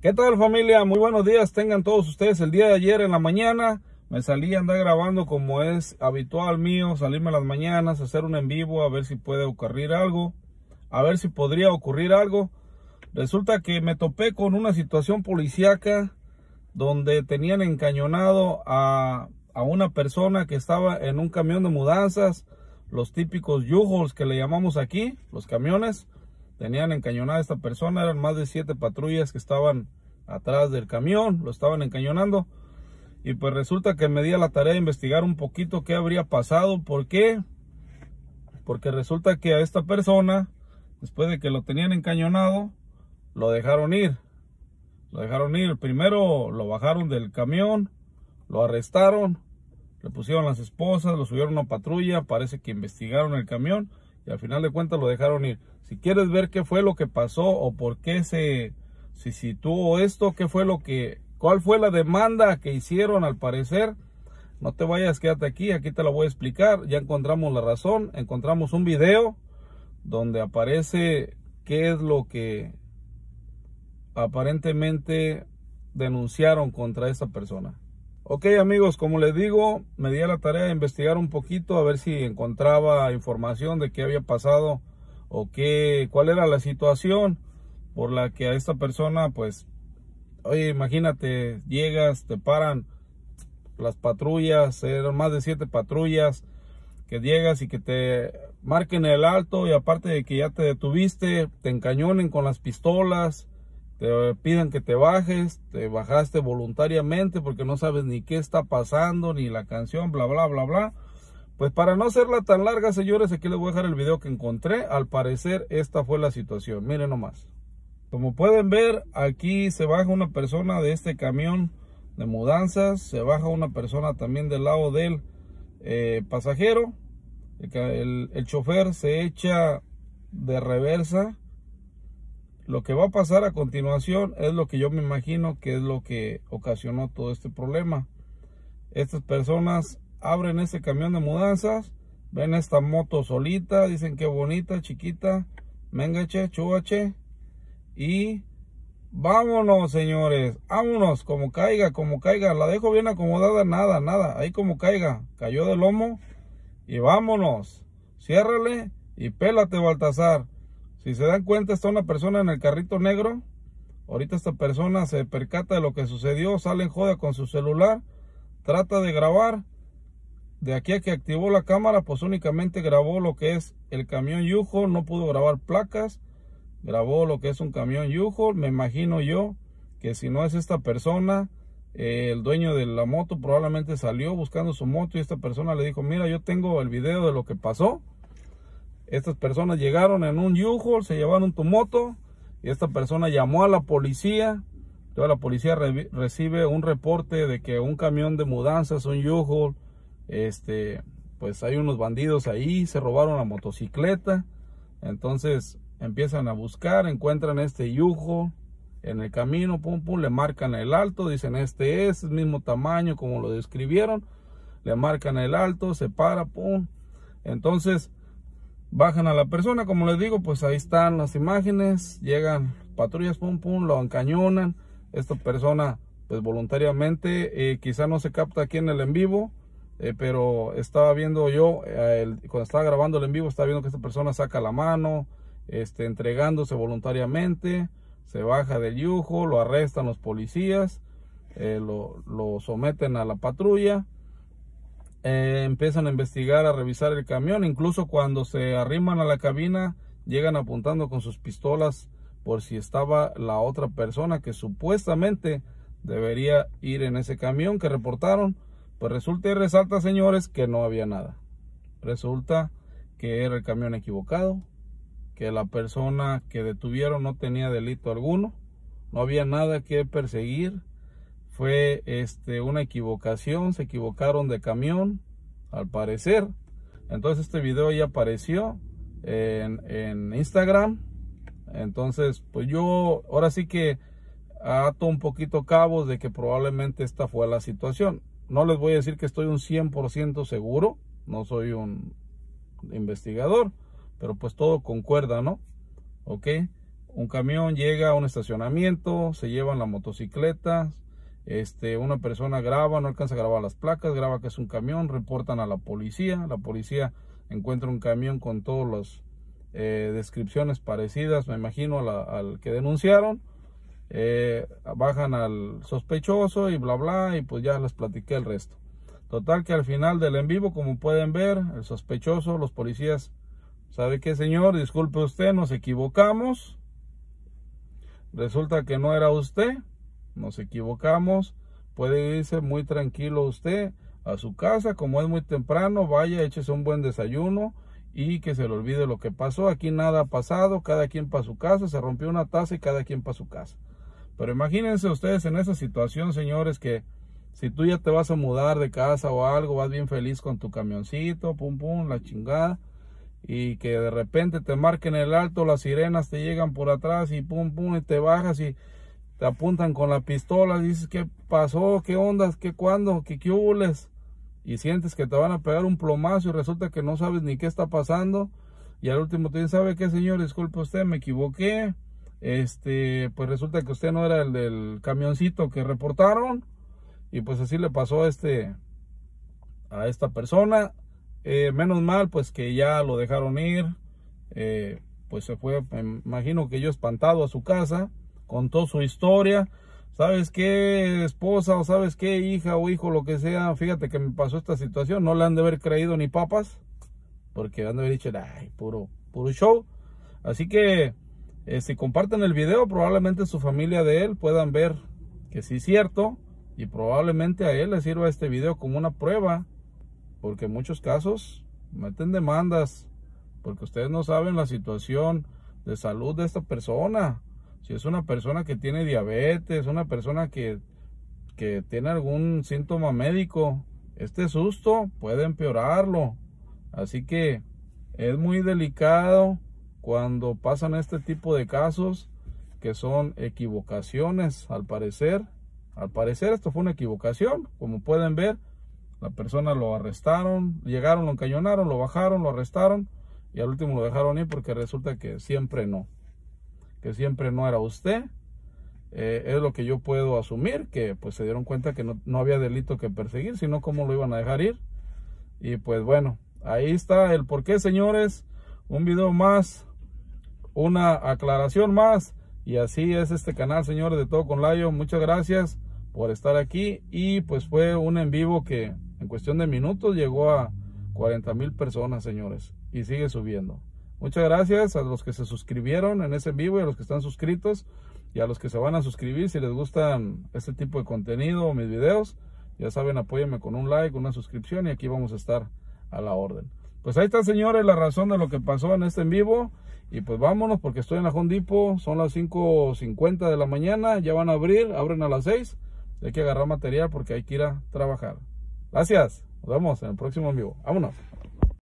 ¿Qué tal familia? Muy buenos días tengan todos ustedes. El día de ayer en la mañana me salí a andar grabando como es habitual mío, salirme a las mañanas, hacer un en vivo, a ver si puede ocurrir algo, a ver si podría ocurrir algo. Resulta que me topé con una situación policíaca donde tenían encañonado a, una persona que estaba en un camión de mudanzas, los típicos yujos que le llamamos aquí, los camiones Tenían encañonada a esta persona, eran más de siete patrullas que estaban atrás del camión, lo estaban encañonando. Y pues resulta que me di a la tarea de investigar un poquito qué habría pasado, por qué. Porque resulta que a esta persona, después de que lo tenían encañonado, lo dejaron ir. Lo dejaron ir. Primero lo bajaron del camión, lo arrestaron, le pusieron las esposas, lo subieron a una patrulla, parece que investigaron el camión y al final de cuentas lo dejaron ir. Si quieres ver qué fue lo que pasó o por qué se, situó esto, qué fue lo que, cuál fue la demanda que hicieron al parecer, no te vayas, quédate aquí, aquí te la voy a explicar. Ya encontramos la razón, encontramos un video donde aparece qué es lo que aparentemente denunciaron contra esta persona. Ok amigos, como les digo, me di a la tarea de investigar un poquito a ver si encontraba información de qué había pasado o qué, cuál era la situación por la que a esta persona, pues, oye, imagínate, llegas, te paran las patrullas, eran más de siete patrullas, que llegas y que te marquen el alto y aparte de que ya te detuviste, te encañonen con las pistolas, te piden que te bajes, te bajaste voluntariamente porque no sabes ni qué está pasando, ni la canción, bla, bla, bla, bla. Pues para no hacerla tan larga, señores, aquí les voy a dejar el video que encontré. Al parecer, esta fue la situación. Miren nomás. Como pueden ver, aquí se baja una persona de este camión de mudanzas. Se baja una persona también del lado del eh, pasajero. el chofer se echa de reversa lo que va a pasar a continuación es lo que yo me imagino que es lo que ocasionó todo este problema. Estas personas abren este camión de mudanzas, ven esta moto solita, dicen que bonita, chiquita, mengache, che. y vámonos señores, vámonos como caiga, como caiga, la dejo bien acomodada, nada, nada, ahí como caiga, cayó del lomo y vámonos, ciérrale y pélate Baltasar. Si se dan cuenta, está una persona en el carrito negro. Ahorita esta persona se percata de lo que sucedió, sale en joda con su celular, trata de grabar. De aquí a que activó la cámara, pues únicamente grabó lo que es el camión Yujo, no pudo grabar placas, grabó lo que es un camión Yujo. Me imagino yo que si no es esta persona, eh, el dueño de la moto probablemente salió buscando su moto y esta persona le dijo, mira, yo tengo el video de lo que pasó estas personas llegaron en un U-Haul, se llevaron tu moto y esta persona llamó a la policía. Entonces la policía recibe un reporte de que un camión de mudanzas, un u este, pues hay unos bandidos ahí, se robaron la motocicleta. Entonces empiezan a buscar, encuentran este yujo en el camino, pum, pum, le marcan el alto, dicen este es el mismo tamaño como lo describieron, le marcan el alto, se para, pum. Entonces Bajan a la persona, como les digo, pues ahí están las imágenes, llegan patrullas, pum, pum, lo encañonan. Esta persona, pues voluntariamente, eh, quizá no se capta aquí en el en vivo, eh, pero estaba viendo yo, eh, cuando estaba grabando el en vivo, estaba viendo que esta persona saca la mano, este, entregándose voluntariamente, se baja del yujo, lo arrestan los policías, lo, lo, someten a la patrulla eh, empiezan a investigar, a revisar el camión. Incluso cuando se arriman a la cabina, llegan apuntando con sus pistolas por si estaba la otra persona que supuestamente debería ir en ese camión que reportaron. Pues resulta y resalta, señores, que no había nada. Resulta que era el camión equivocado, que la persona que detuvieron no tenía delito alguno, no había nada que perseguir fue este, una equivocación, se equivocaron de camión, al parecer. Entonces este video ya apareció en, Instagram. Entonces, pues yo ahora sí que ato un poquito cabos de que probablemente esta fue la situación. No les voy a decir que estoy un 100% seguro, no soy un investigador, pero pues todo concuerda, ¿no? Ok, un camión llega a un estacionamiento, se llevan la motocicleta, este, una persona graba, no alcanza a grabar las placas, graba que es un camión, reportan a la policía, la policía encuentra un camión con todas las eh, descripciones parecidas, me imagino, al que denunciaron, eh, bajan al sospechoso y bla bla, y pues ya les platiqué el resto. Total que al final del en vivo, como pueden ver, el sospechoso, los policías, ¿sabe qué señor? Disculpe usted, nos equivocamos. Resulta que no era usted nos equivocamos. Puede irse muy tranquilo usted a su casa, como es muy temprano, vaya, échese un buen desayuno y que se le olvide lo que pasó. Aquí nada ha pasado, cada quien para su casa, se rompió una taza y cada quien para su casa. Pero imagínense ustedes en esa situación, señores, que si tú ya te vas a mudar de casa o algo, vas bien feliz con tu camioncito, pum pum, la chingada, y que de repente te marquen el alto, las sirenas te llegan por atrás y pum pum, y te bajas y te apuntan con la pistola, dices qué pasó, qué ondas, qué cuándo, qué qué y sientes que te van a pegar un plomazo y resulta que no sabes ni qué está pasando y al último te dicen, ¿sabe qué señor? Disculpe usted, me equivoqué, este, pues resulta que usted no era el del camioncito que reportaron y pues así le pasó a este, a esta persona, eh, menos mal pues que ya lo dejaron ir, eh, pues se fue, me imagino que yo espantado a su casa, contó su historia. ¿Sabes qué, esposa o sabes qué, hija o hijo, lo que sea? Fíjate que me pasó esta situación. No le han de haber creído ni papas, porque han de haber dicho, ay, puro, puro show. Así que eh, si comparten el video, probablemente su familia de él puedan ver que sí es cierto y probablemente a él le sirva este video como una prueba, porque en muchos casos meten demandas, porque ustedes no saben la situación de salud de esta persona. Si es una persona que tiene diabetes, una persona que, tiene algún síntoma médico, este susto puede empeorarlo. Así que es muy delicado cuando pasan este tipo de casos que son equivocaciones al parecer. Al parecer esto fue una equivocación, como pueden ver, la persona lo arrestaron, llegaron, lo encañonaron, lo bajaron, lo arrestaron y al último lo dejaron ir porque resulta que siempre no que siempre no era usted. Eh, es lo que yo puedo asumir, que pues se dieron cuenta que no, había delito que perseguir, sino cómo lo iban a dejar ir. Y pues bueno, ahí está el por qué, señores. Un video más, una aclaración más. Y así es este canal, señores, de Todo con Layo. Muchas gracias por estar aquí. Y pues fue un en vivo que en cuestión de minutos llegó a 40 mil personas, señores. Y sigue subiendo. Muchas gracias a los que se suscribieron en ese vivo y a los que están suscritos y a los que se van a suscribir si les gustan mm, este tipo de contenido o mis videos. Ya saben, apóyenme con un like, una suscripción y aquí vamos a estar a la orden. Pues ahí está, señores, la razón de lo que pasó en este en vivo. Y pues vámonos porque estoy en la Hondipo, son las 5.50 de la mañana, ya van a abrir, abren a las 6. Hay que agarrar material porque hay que ir a trabajar. Gracias, nos vemos en el próximo en vivo. Vámonos.